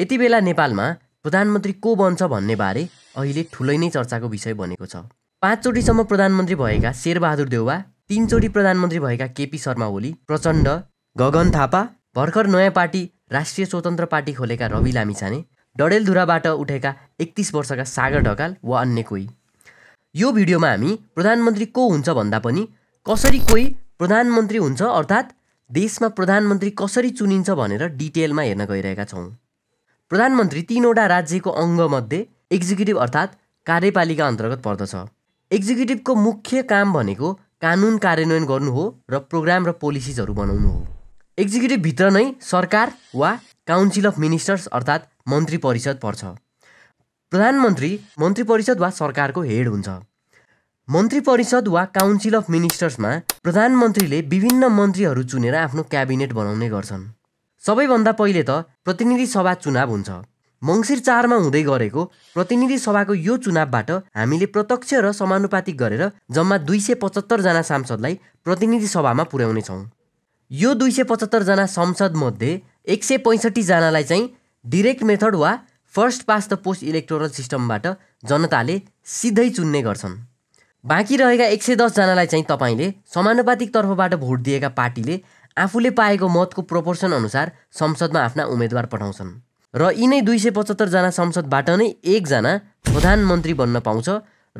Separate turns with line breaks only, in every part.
यति बेला नेपालमा प्रधानमन्त्री को बन्छ भन्ने बारे अहिले ठुलै नै चर्चाको विषय बनेको छ पाँचचोटिसम्म प्रधानमन्त्री भएका शेरबहादुर देउवा तिनचोटि प्रधानमन्त्री भएका केपी शर्मा ओली प्रचण्ड गगन थापा भर्खर नयाँ पार्टी राष्ट्रिय स्वतन्त्र पार्टी खोलेका रवि लामिछाने डडेलधुराबाट उठेका एकतिस वर्षका सागर ढकाल वा अन्य कोही यो भिडियोमा हामी प्रधानमन्त्री को हुन्छ भन्दा पनि कसरी कोही प्रधानमन्त्री हुन्छ अर्थात् देशमा प्रधानमन्त्री कसरी चुनिन्छ भनेर डिटेलमा हेर्न गइरहेका छौँ प्रधानमन्त्री तिनवटा राज्यको अङ्गमध्ये एक्जिक्युटिभ अर्थात् कार्यपालिका अन्तर्गत पर्दछ एक्जिक्युटिभको मुख्य काम भनेको कानुन कार्यान्वयन गर्नु हो र प्रोग्राम र पोलिसिजहरू बनाउनु हो एक्जिक्युटिभभित्र नै सरकार वा काउन्सिल अफ मिनिस्टर्स अर्थात् मन्त्री परिषद पर्छ प्रधानमन्त्री मन्त्री परिषद वा सरकारको हेड हुन्छ मन्त्री परिषद वा काउन्सिल अफ मिनिस्टर्समा प्रधानमन्त्रीले विभिन्न मन्त्रीहरू चुनेर आफ्नो क्याबिनेट बनाउने गर्छन् सबैभन्दा पहिले त प्रतिनिधि सभा चुनाव हुन्छ मङ्सिर चारमा हुँदै गरेको प्रतिनिधि सभाको यो चुनावबाट हामीले प्रत्यक्ष र समानुपातिक गरेर जम्मा दुई सय पचहत्तरजना सांसदलाई प्रतिनिधि सभामा पुर्याउनेछौँ यो दुई सय पचहत्तरजना संसदमध्ये एक सय पैँसठीजनालाई चाहिँ डिरेक्ट मेथड वा first past the post electoral सिस्टमबाट जनताले सिधै चुन्ने गर्छन् बाँकी रहेका एक सय दसजनालाई चाहिँ तपाईँले समानुपातिक तर्फबाट भोट दिएका पार्टीले आफूले पाएको मतको प्रोपोर्सन अनुसार संसदमा आफ्ना उम्मेद्वार पठाउँछन् र यिनै दुई सय पचहत्तरजना संसदबाट नै एकजना प्रधानमन्त्री बन्न पाउँछ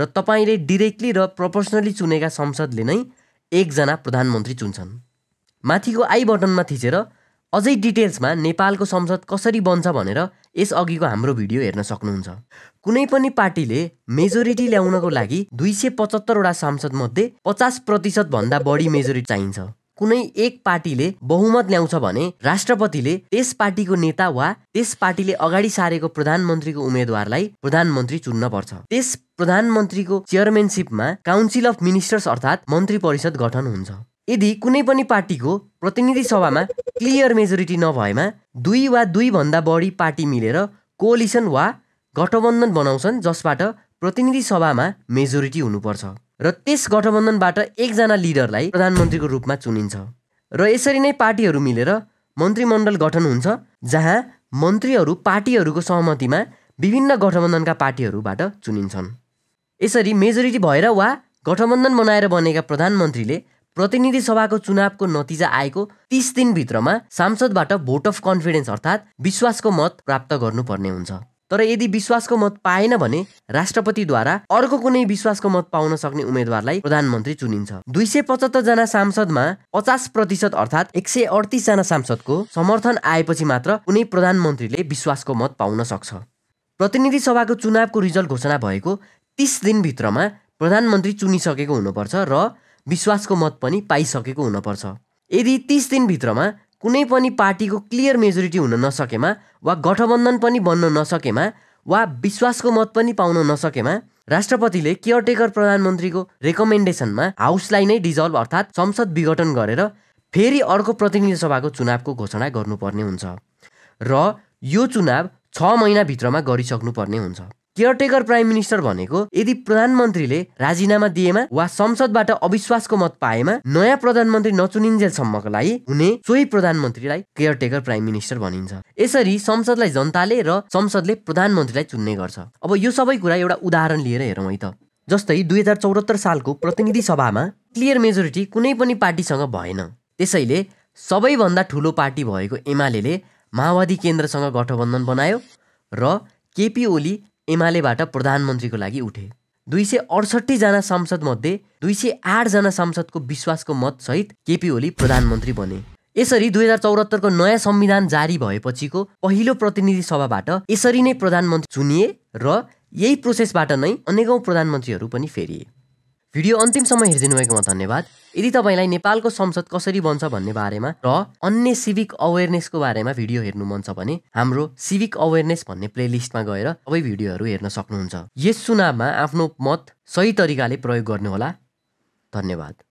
र तपाईँले डिरेक्टली र प्रोपोर्सनली चुनेका संसदले नै एकजना प्रधानमन्त्री चुन्छन् माथिको आई बटनमा थिचेर अझै डिटेल्समा नेपालको संसद कसरी बन्छ भनेर यसअघिको हाम्रो भिडियो हेर्न सक्नुहुन्छ कुनै पनि पार्टीले मेजोरिटी ल्याउनको लागि दुई सय पचहत्तरवटा सांसदमध्ये पचास प्रतिशतभन्दा बढी मेजोरिटी चाहिन्छ कुनै एक पार्टीले बहुमत ल्याउँछ भने राष्ट्रपतिले त्यस पार्टीको नेता वा त्यस पार्टीले अगाडि सारेको प्रधानमन्त्रीको उम्मेद्वारलाई प्रधानमन्त्री चुन्न पर्छ त्यस प्रधानमन्त्रीको चेयरमेनसिपमा काउन्सिल अफ मिनिस्टर्स अर्थात् मन्त्री परिषद गठन हुन्छ यदि कुनै पनि पार्टीको प्रतिनिधि सभामा क्लियर मेजोरिटी नभएमा दुई वा दुईभन्दा बढी पार्टी मिलेर कोलिसन वा गठबन्धन बनाउँछन् जसबाट प्रतिनिधि सभामा मेजोरिटी हुनुपर्छ र त्यस गठबन्धनबाट एकजना लिडरलाई प्रधानमन्त्रीको रूपमा चुनिन्छ र यसरी नै पार्टीहरू मिलेर मन्त्रीमण्डल गठन हुन्छ जहाँ मन्त्रीहरू पार्टीहरूको सहमतिमा विभिन्न गठबन्धनका पार्टीहरूबाट चुनिन्छन् यसरी मेजोरिटी भएर वा गठबन्धन बनाएर बनेका प्रधानमन्त्रीले प्रतिनिधि सभाको चुनावको नतिजा आएको तिस दिनभित्रमा सांसदबाट भोट अफ कन्फिडेन्स अर्थात् विश्वासको मत प्राप्त गर्नुपर्ने हुन्छ तर यदि विश्वासको मत पाएन भने राष्ट्रपतिद्वारा अर्को कुनै विश्वासको मत पाउन सक्ने उम्मेद्वारलाई प्रधानमन्त्री चुनिन्छ दुई सय पचहत्तरजना सांसदमा पचास प्रतिशत अर्थात् एक सय अडतिसजना सांसदको समर्थन आएपछि मात्र कुनै प्रधानमन्त्रीले विश्वासको मत पाउन सक्छ प्रतिनिधि सभाको चुनावको रिजल्ट घोषणा भएको तिस दिनभित्रमा प्रधानमन्त्री चुनिसकेको हुनुपर्छ र विश्वासको मत पनि पाइसकेको हुनुपर्छ यदि तिस दिनभित्रमा कुनै पनि पार्टीको क्लियर मेजोरिटी हुन नसकेमा वा गठबन्धन पनि बन्न नसकेमा वा विश्वासको मत पनि पाउन नसकेमा राष्ट्रपतिले केयरटेकर प्रधानमन्त्रीको रेकमेन्डेसनमा हाउसलाई नै डिजल्भ अर्थात् संसद विघटन गरेर फेरि अर्को प्रतिनिधि सभाको चुनावको घोषणा गर्नुपर्ने हुन्छ र यो चुनाव छ महिनाभित्रमा गरिसक्नुपर्ने हुन्छ केयरटेकर प्राइम मिनिस्टर भनेको यदि प्रधानमन्त्रीले राजीनामा दिएमा वा संसदबाट अविश्वासको मत पाएमा नयाँ प्रधानमन्त्री नचुनिन्जेलसम्मको लागि हुने सोही प्रधानमन्त्रीलाई केयरटेकर प्राइम मिनिस्टर भनिन्छ यसरी संसदलाई जनताले र संसदले प्रधानमन्त्रीलाई चुन्ने गर्छ अब यो सबै कुरा एउटा उदाहरण लिएर हेरौँ है त जस्तै दुई हजार चौरात्तर सालको प्रतिनिधि सभामा क्लियर मेजोरिटी कुनै पनि पार्टीसँग भएन त्यसैले सबैभन्दा ठुलो पार्टी भएको एमाले माओवादी केन्द्रसँग गठबन्धन बनायो र केपी ओली एमालेबाट प्रधानमन्त्रीको लागि उठे दुई सय अडसट्ठीजना सांसदमध्ये दुई सय आठजना सांसदको विश्वासको मतसहित केपी ओली प्रधानमन्त्री बने यसरी दुई हजार चौहत्तरको नयाँ संविधान जारी भएपछिको पहिलो प्रतिनिधि सभाबाट यसरी नै प्रधानमन्त्री चुनिए र यही प्रोसेसबाट नै अनेकौँ प्रधानमन्त्रीहरू पनि फेरिए भिडियो अन्तिमसम्म हेरिदिनु भएकोमा धन्यवाद यदि तपाईँलाई नेपालको संसद कसरी बन्छ भन्ने बारेमा र अन्य सिभिक अवेरनेसको बारेमा भिडियो हेर्नु मन छ भने हाम्रो सिभिक अवेरनेस भन्ने प्लेलिस्टमा गएर सबै भिडियोहरू हेर्न सक्नुहुन्छ यस चुनावमा आफ्नो मत सही तरिकाले प्रयोग गर्नुहोला धन्यवाद